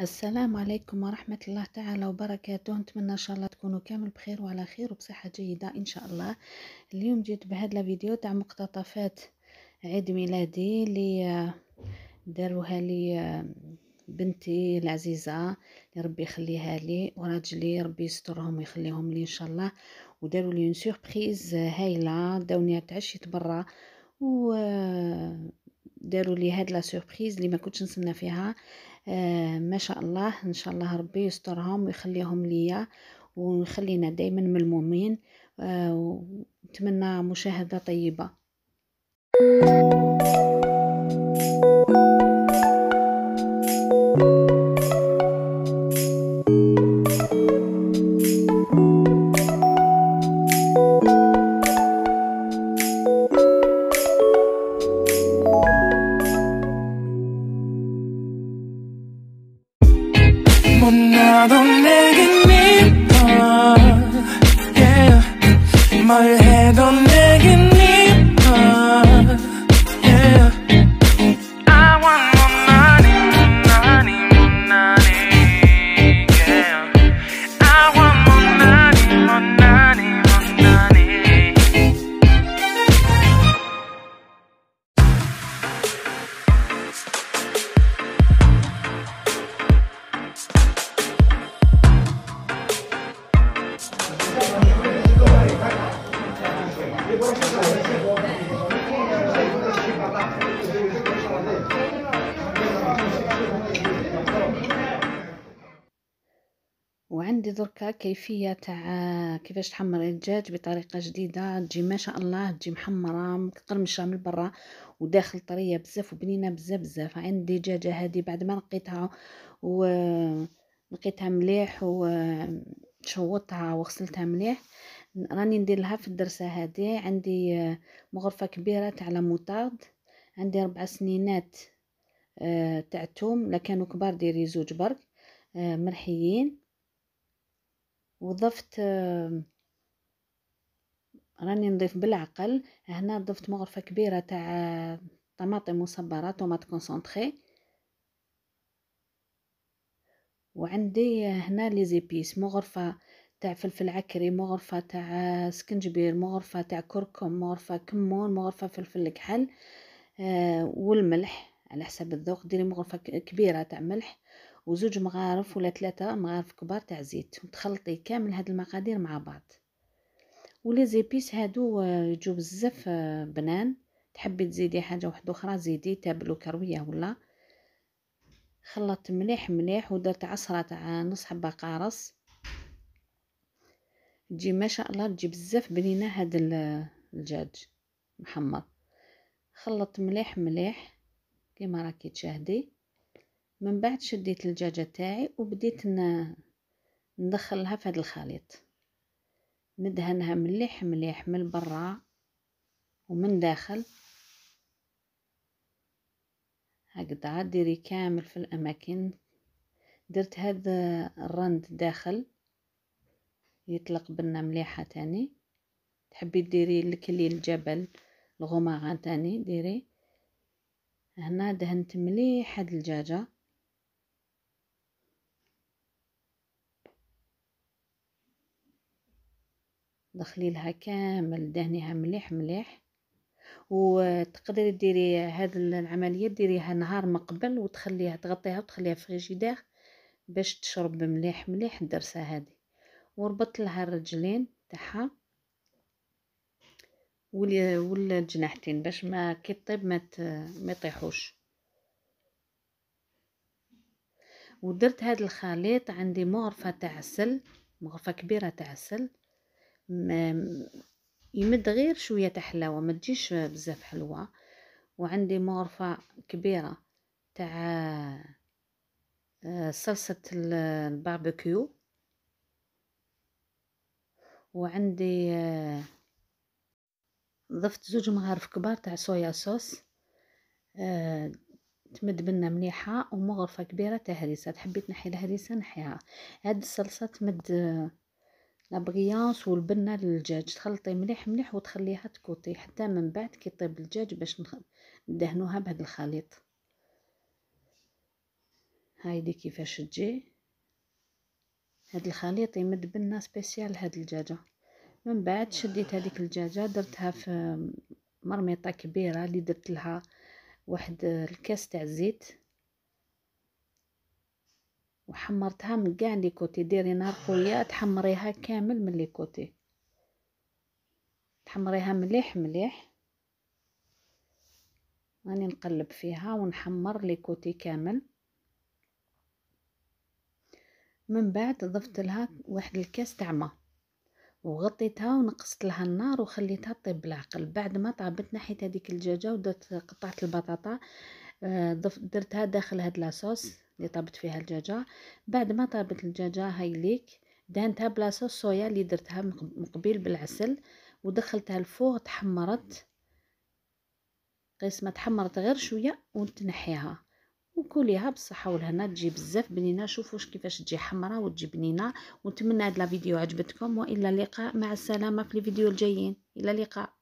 السلام عليكم ورحمة الله تعالى وبركاته نتمنى إن شاء الله تكونوا كامل بخير وعلى خير وبصحة جيدة إن شاء الله اليوم جيت بهذا الفيديو تاع مقتطفات عيد ميلادي اللي آه، داروها لي آه، بنتي العزيزة ربي يخليها لي وراجلي ربي يسترهم ويخليهم لي إن شاء الله وداروا لي سوربريز هايلة داوني تعشيت برا و آه، داروا لي هاد لا سوربريز اللي ما كنتش نسنى فيها آه، ما شاء الله ان شاء الله ربي يسترهم ويخليهم ليا ويخلينا دائما ملمومين آه، ونتمنى مشاهده طيبه 너나도 내게 믿어 yeah. 뭘 해도 وعندي دركا كيفية تاع كيفاش تحمر الدجاج بطريقة جديدة تجي ما شاء الله تجي محمرة مقرمشة من برا وداخل طرية بزاف وبنينة بزاف بزاف عندي دجاجة هادي بعد ما نقيتها و نقيتها مليح وشوطتها وغسلتها مليح راني ندير لها في الدرسة هادي عندي مغرفة كبيرة تاع لاموطارد عندي ربع سنينات آه، تاع توم لا كبار ديري زوج برك آه، مرحيين وضفت آه، راني نضيف بالعقل هنا ضفت مغرفة كبيرة تاع آه، طماطم مصبرة طوماط كونسونطري وعندي هنا لي زيبيس مغرفة تاع فلفل عكري مغرفة تاع آه، سكنجبير مغرفة تاع كركم مغرفة كمون مغرفة فلفل كحل والملح على حسب الذوق ديري مغرفة كبيرة تاع ملح وزوج مغارف ولا ثلاثة مغارف كبار تاع زيت وتخلطي كامل هاد المقادير مع بعض ولي زيبيس هادو آه، يجو بزاف آه، بنان تحبي تزيدي حاجة واحدة أخرى زيدي تابلو كروية ولا خلطت مليح مليح ودرت عصرة تاع نص حبة قارص تجي ما شاء الله تجي بزاف بنينة هاد آه، الدجاج محمر خلطت مليح مليح كيما راكي تشاهدي من بعد شديت الدجاجه تاعي وبديت ندخلها في هذا الخليط ندهنها مليح مليح من برا ومن داخل هكذا ديري كامل في الاماكن درت هذا الرند داخل يطلق بنا مليحه تاني تحبي ديري الكلي الجبل الغماغه تاني ديري هنا دهنت مليح هاد الدجاجه دخلي لها كامل دهنيها مليح مليح وتقدري ديري هاد العمليه ديريها نهار مقبل وتخليها تغطيها وتخليها في فريجيدير باش تشرب مليح مليح الدرسه هذه وربط لها الرجلين تاعها والجناحتين باش ما كي طيب ما ما يطيحوش ودرت هذا الخليط عندي مغرفه تاع عسل مغرفه كبيره تاع عسل يمد غير شويه تاع حلاوه ما تجيش بزاف حلوه وعندي مغرفه كبيره تاع آه، صلصه الباربيكيو وعندي آه، ضفت زوج مغارف كبار تاع صويا صوص آه، تمد بنا مليحه ومغرفه كبيره تاع هريسه تحبي تنحي الهريسه نحيها هاد الصلصه تمد لابغيونس والبنه للدجاج تخلطي مليح مليح وتخليها تكوطي حتى من بعد كي يطيب الدجاج باش ندهنوها بهذا الخليط هايدي كيفاش تجي هاد الخليط يمد بنا سبيسيال لهاد الدجاجه من بعد شديت هذيك الدجاجه درتها في مرميطه كبيره اللي درت لها واحد الكاس تاع الزيت حمرتها من كاع لي كوتي ديري نار قويه تحمريها كامل من لي كوتي تحمريها مليح مليح راني نقلب فيها ونحمر لي كوتي كامل من بعد ضفت لها واحد الكاس تاع ماء وغطيتها ونقصت لها النار وخليتها طيب بالعقل بعد ما طابت نحيت هذيك الدجاجه ودرت قطعت البطاطا آه، درتها داخل هاد لاصوص اللي طابت فيها الدجاجه بعد ما طابت الدجاجه هاي ليك دهنتها بلاصوص صويا اللي درتها من قبيل بالعسل ودخلتها الفوق تحمرت قيس ما تحمرت غير شويه ونتنحيها وكليها بالصحه والهنا تجي بزاف بنينه شوفوا كيفاش تجي حمرة وتجي بنينه ونتمنى هاد لا فيديو عجبتكم وإلى اللقاء مع السلامه في الفيديو الجايين الى اللقاء